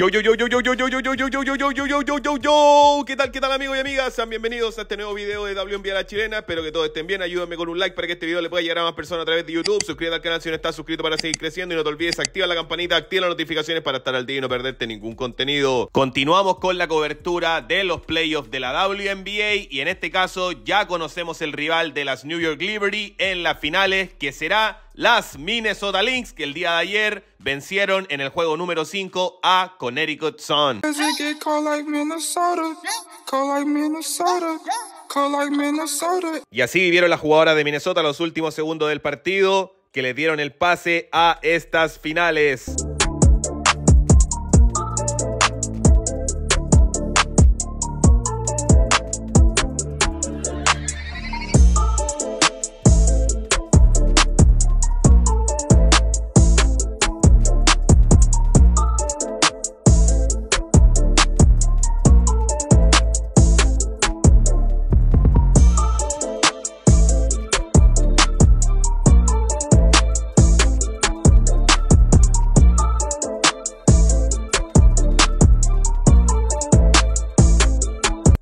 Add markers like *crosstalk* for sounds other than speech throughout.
Yo, yo, yo, yo, yo, yo, yo, yo, yo, yo, yo, yo, yo, yo, yo, ¿qué tal, qué tal amigos y amigas? Sean bienvenidos a este nuevo video de WNBA La Chilena. Espero que todos estén bien. Ayúdame con un like para que este video le pueda llegar a más personas a través de YouTube. Suscríbete al canal si no estás suscrito para seguir creciendo. Y no te olvides, activa la campanita, activa las notificaciones para estar al día y no perderte ningún contenido. Continuamos con la cobertura de los playoffs de la WNBA. Y en este caso ya conocemos el rival de las New York Liberty en las finales, que será las Minnesota Lynx, que el día de ayer vencieron en el juego número 5 a Connecticut Sun. Y así vivieron las jugadoras de Minnesota los últimos segundos del partido que les dieron el pase a estas finales.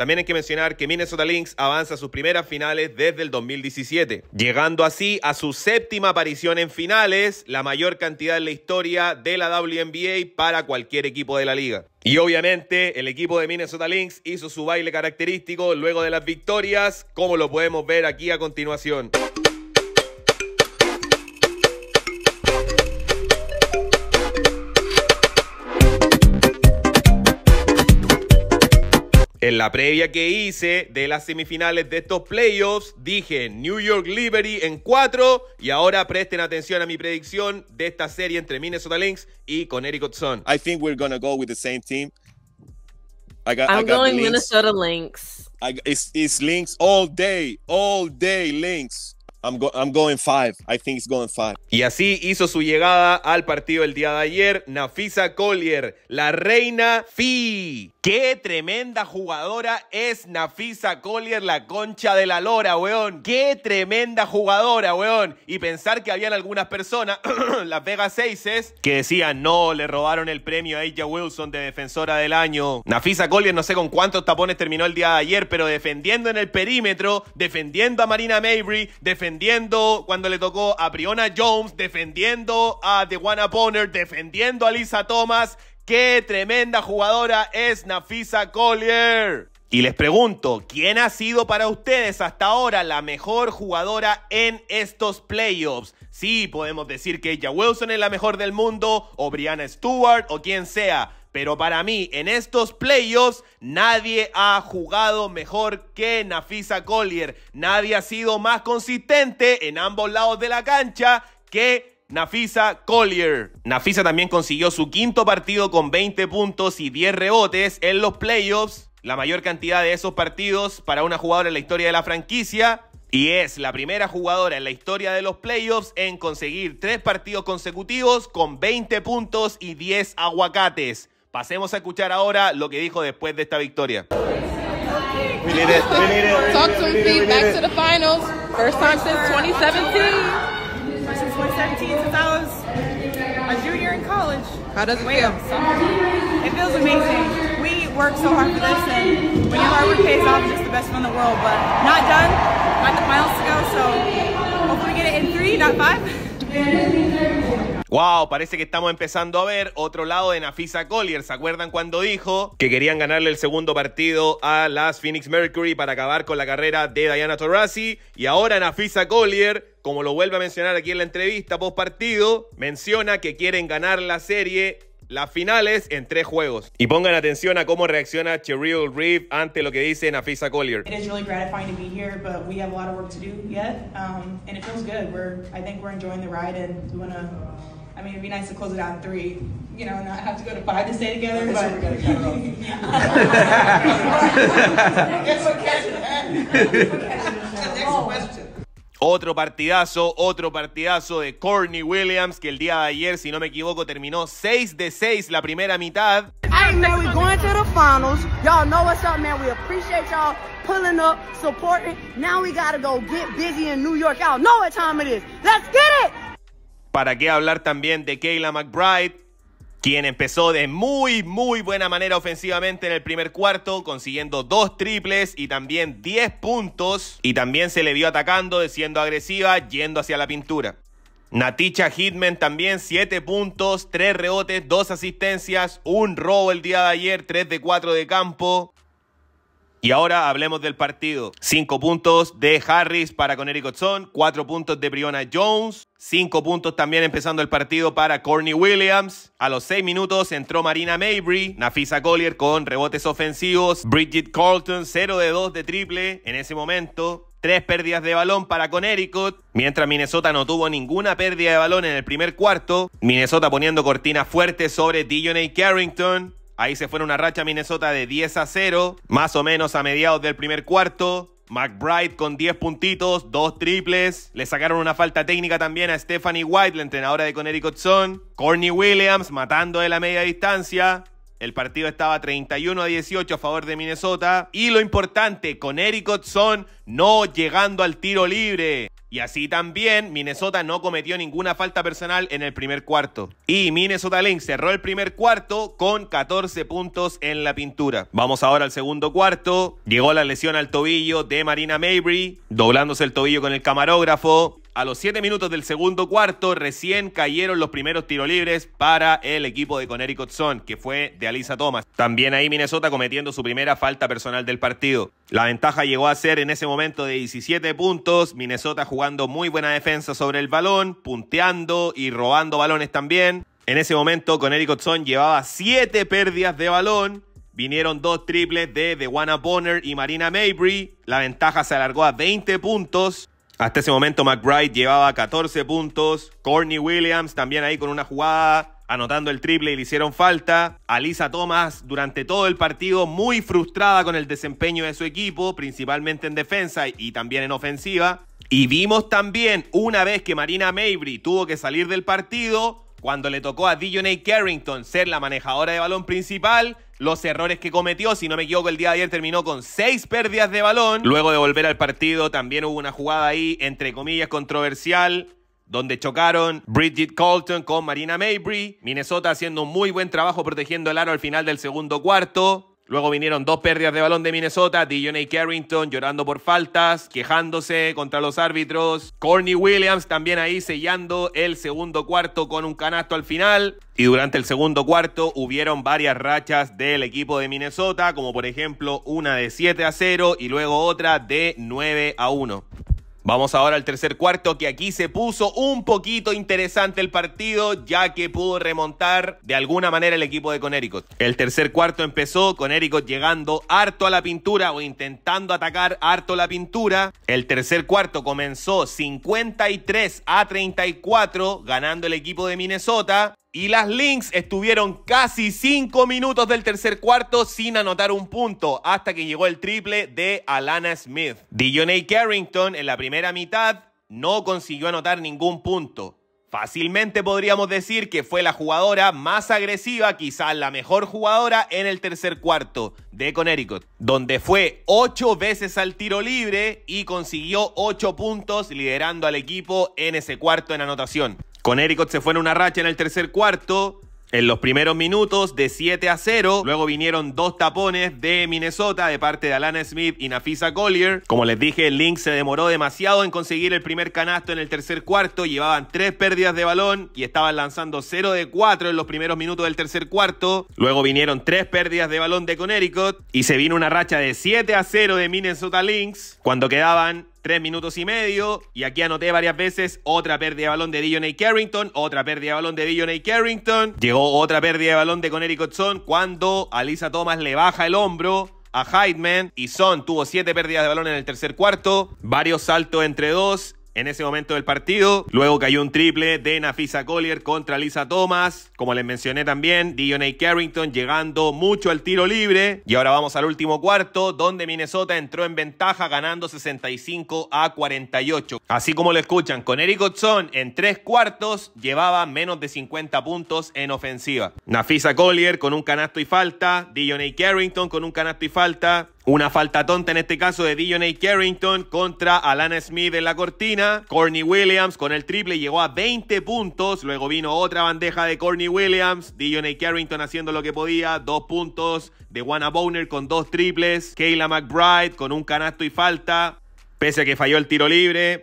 También hay que mencionar que Minnesota Lynx avanza a sus primeras finales desde el 2017, llegando así a su séptima aparición en finales, la mayor cantidad en la historia de la WNBA para cualquier equipo de la liga. Y obviamente el equipo de Minnesota Lynx hizo su baile característico luego de las victorias, como lo podemos ver aquí a continuación. En la previa que hice de las semifinales de estos playoffs, dije New York Liberty en cuatro y ahora presten atención a mi predicción de esta serie entre Minnesota Lynx y Connecticut Sun. I think we're going to go with the same team. I got, I'm I going Lynx. Minnesota Lynx. it's, Lynx all day, all day Lynx. I'm, I'm, going five. I think it's going five. Y así hizo su llegada al partido el día de ayer, Nafisa Collier, la reina Fi. Qué tremenda jugadora es Nafisa Collier, la concha de la lora, weón. Qué tremenda jugadora, weón. Y pensar que habían algunas personas, *clears throat* las Vegas Aces, que decían, no, le robaron el premio a ella Wilson de Defensora del Año. Nafisa Collier, no sé con cuántos tapones terminó el día de ayer, pero defendiendo en el perímetro, defendiendo a Marina Mabry, defendiendo cuando le tocó a Briona Jones, defendiendo a The Bonner, defendiendo a Lisa Thomas, qué tremenda jugadora es Nafisa Collier. Y les pregunto, ¿quién ha sido para ustedes hasta ahora la mejor jugadora en estos playoffs? Sí, podemos decir que ella Wilson es la mejor del mundo, o Brianna Stewart, o quien sea. Pero para mí, en estos playoffs, nadie ha jugado mejor que Nafisa Collier. Nadie ha sido más consistente en ambos lados de la cancha que Nafisa Collier. Nafisa también consiguió su quinto partido con 20 puntos y 10 rebotes en los playoffs, la mayor cantidad de esos partidos para una jugadora en la historia de la franquicia. Y es la primera jugadora en la historia de los playoffs en conseguir tres partidos consecutivos con 20 puntos y 10 aguacates. Pasemos a escuchar ahora lo que dijo después de esta victoria. 17 since I was a junior in college. How does it Wait, feel? It feels amazing. We work so hard for this, and when your hard work pays off, it's just the best one in the world. But not done. Got the miles to go, so hopefully we get it in three, not five. Wow, parece que estamos empezando a ver otro lado de Nafisa Collier. ¿Se acuerdan cuando dijo que querían ganarle el segundo partido a las Phoenix Mercury para acabar con la carrera de Diana Taurasi? Y ahora Nafisa Collier, como lo vuelve a mencionar aquí en la entrevista post partido, menciona que quieren ganar la serie la final es en tres juegos. Y pongan atención a cómo reacciona Cheryl Reeve ante lo que dice Nafisa Collier. It is really gratifying to be here, but we have a lot of work to do yet, um, and it feels good. We're, I think we're enjoying the ride, and we want to. I mean, it'd be nice to close it out in three. You know, not have to go to five to stay together. But... We're but we're gonna cut off. it's okay. Otro partidazo, otro partidazo de Courtney Williams, que el día de ayer, si no me equivoco, terminó 6 de 6 la primera mitad. ¿Para qué hablar también de Kayla McBride? quien empezó de muy, muy buena manera ofensivamente en el primer cuarto, consiguiendo dos triples y también 10 puntos. Y también se le vio atacando, siendo agresiva, yendo hacia la pintura. Naticha Hitman también 7 puntos, 3 rebotes, 2 asistencias, un robo el día de ayer, 3 de 4 de campo. Y ahora hablemos del partido. Cinco puntos de Harris para Connecticut Son, cuatro puntos de Briona Jones, cinco puntos también empezando el partido para Courtney Williams. A los seis minutos entró Marina Mabry, Nafisa Collier con rebotes ofensivos, Bridget Carlton 0 de 2 de triple en ese momento. Tres pérdidas de balón para Connecticut, mientras Minnesota no tuvo ninguna pérdida de balón en el primer cuarto. Minnesota poniendo cortina fuerte sobre D.J. Carrington. Ahí se fue en una racha Minnesota de 10 a 0, más o menos a mediados del primer cuarto. McBride con 10 puntitos, 2 triples. Le sacaron una falta técnica también a Stephanie White, la entrenadora de Connecticut Sun. Corny Williams matando de la media distancia. El partido estaba 31 a 18 a favor de Minnesota. Y lo importante, Connecticut Sun no llegando al tiro libre. Y así también Minnesota no cometió ninguna falta personal en el primer cuarto. Y Minnesota Lynx cerró el primer cuarto con 14 puntos en la pintura. Vamos ahora al segundo cuarto. Llegó la lesión al tobillo de Marina Mabry, doblándose el tobillo con el camarógrafo. A los 7 minutos del segundo cuarto recién cayeron los primeros tiros libres para el equipo de Connecticut Sun, que fue de Alisa Thomas. También ahí Minnesota cometiendo su primera falta personal del partido. La ventaja llegó a ser en ese momento de 17 puntos, Minnesota jugando muy buena defensa sobre el balón, punteando y robando balones también. En ese momento Connecticut Sun llevaba 7 pérdidas de balón, Vinieron dos triples de Dewana Bonner y Marina Mabry. La ventaja se alargó a 20 puntos. Hasta ese momento McBride llevaba 14 puntos. Courtney Williams también ahí con una jugada anotando el triple y le hicieron falta. Alisa Thomas durante todo el partido muy frustrada con el desempeño de su equipo, principalmente en defensa y también en ofensiva. Y vimos también una vez que Marina Mabry tuvo que salir del partido, cuando le tocó a Dijonay Carrington ser la manejadora de balón principal, los errores que cometió. Si no me equivoco, el día de ayer terminó con seis pérdidas de balón. Luego de volver al partido, también hubo una jugada ahí, entre comillas, controversial. Donde chocaron Bridget Colton con Marina Mabry. Minnesota haciendo un muy buen trabajo protegiendo el aro al final del segundo cuarto. Luego vinieron dos pérdidas de balón de Minnesota, Dijonay Carrington llorando por faltas, quejándose contra los árbitros, Corney Williams también ahí sellando el segundo cuarto con un canasto al final. Y durante el segundo cuarto hubieron varias rachas del equipo de Minnesota, como por ejemplo una de 7 a 0 y luego otra de 9 a 1. Vamos ahora al tercer cuarto, que aquí se puso un poquito interesante el partido, ya que pudo remontar de alguna manera el equipo de Connecticut. El tercer cuarto empezó con Ericot llegando harto a la pintura o intentando atacar harto la pintura. El tercer cuarto comenzó 53 a 34, ganando el equipo de Minnesota. Y las Lynx estuvieron casi 5 minutos del tercer cuarto sin anotar un punto hasta que llegó el triple de Alana Smith. Dionne Carrington en la primera mitad no consiguió anotar ningún punto. Fácilmente podríamos decir que fue la jugadora más agresiva, quizás la mejor jugadora en el tercer cuarto de Connecticut, donde fue 8 veces al tiro libre y consiguió 8 puntos liderando al equipo en ese cuarto en anotación. Connecticut se fue en una racha en el tercer cuarto. En los primeros minutos de 7 a 0, luego vinieron dos tapones de Minnesota de parte de Alan Smith y Nafisa Collier. Como les dije, el Link se demoró demasiado en conseguir el primer canasto en el tercer cuarto, llevaban tres pérdidas de balón y estaban lanzando 0 de 4 en los primeros minutos del tercer cuarto. Luego vinieron tres pérdidas de balón de Connecticut y se vino una racha de 7 a 0 de Minnesota Lynx cuando quedaban tres minutos y medio. Y aquí anoté varias veces otra pérdida de balón de D.J. Carrington, otra pérdida de balón de D.J. Carrington. Llegó otra pérdida de balón de Connecticut Son cuando Alisa Thomas le baja el hombro a Heidman y Son tuvo siete pérdidas de balón en el tercer cuarto, varios saltos entre dos en ese momento del partido. Luego cayó un triple de Nafisa Collier contra Lisa Thomas. Como les mencioné también, Diony Carrington llegando mucho al tiro libre. Y ahora vamos al último cuarto, donde Minnesota entró en ventaja ganando 65 a 48. Así como lo escuchan, con Eric Hodson en tres cuartos llevaba menos de 50 puntos en ofensiva. Nafisa Collier con un canasto y falta. diony Carrington con un canasto y falta. Una falta tonta en este caso de D.J. Carrington contra Alana Smith en la cortina. Corny Williams con el triple llegó a 20 puntos. Luego vino otra bandeja de Corny Williams. D.J. Carrington haciendo lo que podía. Dos puntos de Juana Boner con dos triples. Kayla McBride con un canasto y falta. Pese a que falló el tiro libre,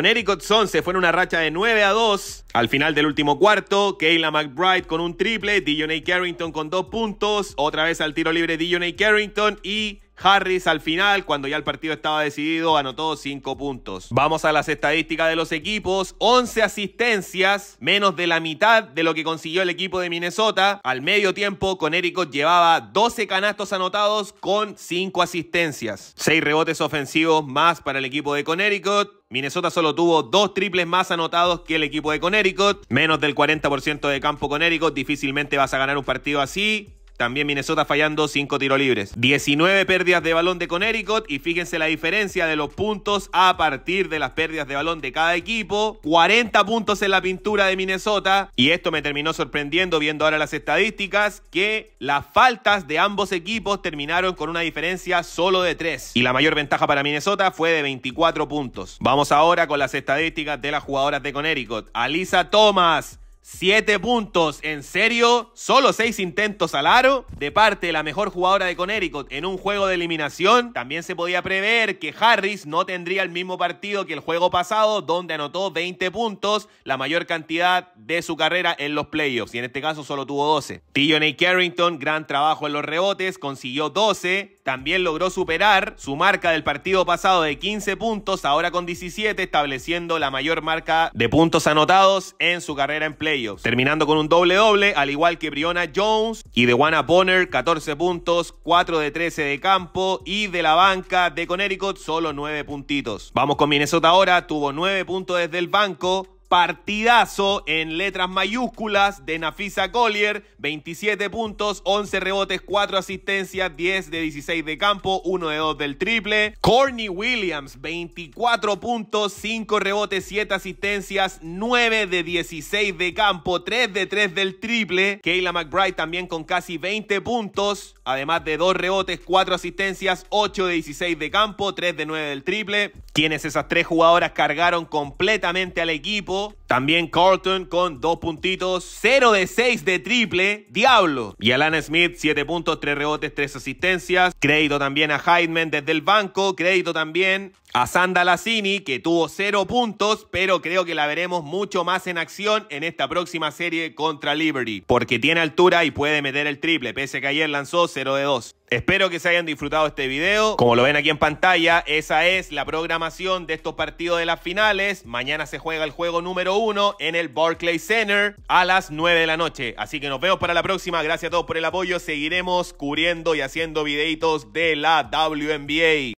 Eric Otson se fue en una racha de 9 a 2 al final del último cuarto. Kayla McBride con un triple, D.J. Carrington con dos puntos, otra vez al tiro libre D.J. Carrington y Harris al final, cuando ya el partido estaba decidido, anotó 5 puntos. Vamos a las estadísticas de los equipos. 11 asistencias, menos de la mitad de lo que consiguió el equipo de Minnesota. Al medio tiempo, Connecticut llevaba 12 canastos anotados con 5 asistencias. 6 rebotes ofensivos más para el equipo de Connecticut. Minnesota solo tuvo dos triples más anotados que el equipo de Connecticut. Menos del 40% de campo Connecticut. Difícilmente vas a ganar un partido así. También Minnesota fallando 5 tiros libres. 19 pérdidas de balón de Connecticut y fíjense la diferencia de los puntos a partir de las pérdidas de balón de cada equipo. 40 puntos en la pintura de Minnesota y esto me terminó sorprendiendo viendo ahora las estadísticas que las faltas de ambos equipos terminaron con una diferencia solo de 3 y la mayor ventaja para Minnesota fue de 24 puntos. Vamos ahora con las estadísticas de las jugadoras de Connecticut. Alisa Thomas 7 puntos, en serio, solo 6 intentos al aro de parte de la mejor jugadora de Connecticut en un juego de eliminación. También se podía prever que Harris no tendría el mismo partido que el juego pasado donde anotó 20 puntos, la mayor cantidad de su carrera en los playoffs y en este caso solo tuvo 12. T.J. Carrington, gran trabajo en los rebotes, consiguió 12, también logró superar su marca del partido pasado de 15 puntos, ahora con 17, estableciendo la mayor marca de puntos anotados en su carrera en playoffs terminando con un doble-doble, al igual que Briona Jones y Dewana Bonner, 14 puntos, 4 de 13 de campo y de la banca de Connecticut, solo 9 puntitos. Vamos con Minnesota ahora, tuvo 9 puntos desde el banco, partidazo en letras mayúsculas de Nafisa Collier, 27 puntos, 11 rebotes, 4 asistencias, 10 de 16 de campo, 1 de 2 del triple. Corny Williams, 24 puntos, 5 rebotes, 7 asistencias, 9 de 16 de campo, 3 de 3 del triple. Kayla McBride también con casi 20 puntos, además de 2 rebotes, 4 asistencias, 8 de 16 de campo, 3 de 9 del triple. Tienes esas tres jugadoras cargaron completamente al equipo. También Carlton con dos puntitos, 0 de 6 de triple, diablo. Y Alan Smith, 7 puntos, 3 rebotes, 3 asistencias. Crédito también a Heidman desde el banco, crédito también a Sanda que tuvo cero puntos, pero creo que la veremos mucho más en acción en esta próxima serie contra Liberty, porque tiene altura y puede meter el triple, pese que ayer lanzó 0 de 2. Espero que se hayan disfrutado este video. Como lo ven aquí en pantalla, esa es la programación de estos partidos de las finales. Mañana se juega el juego número 1 en el Barclay Center a las 9 de la noche. Así que nos vemos para la próxima. Gracias a todos por el apoyo. Seguiremos cubriendo y haciendo videitos de la WNBA.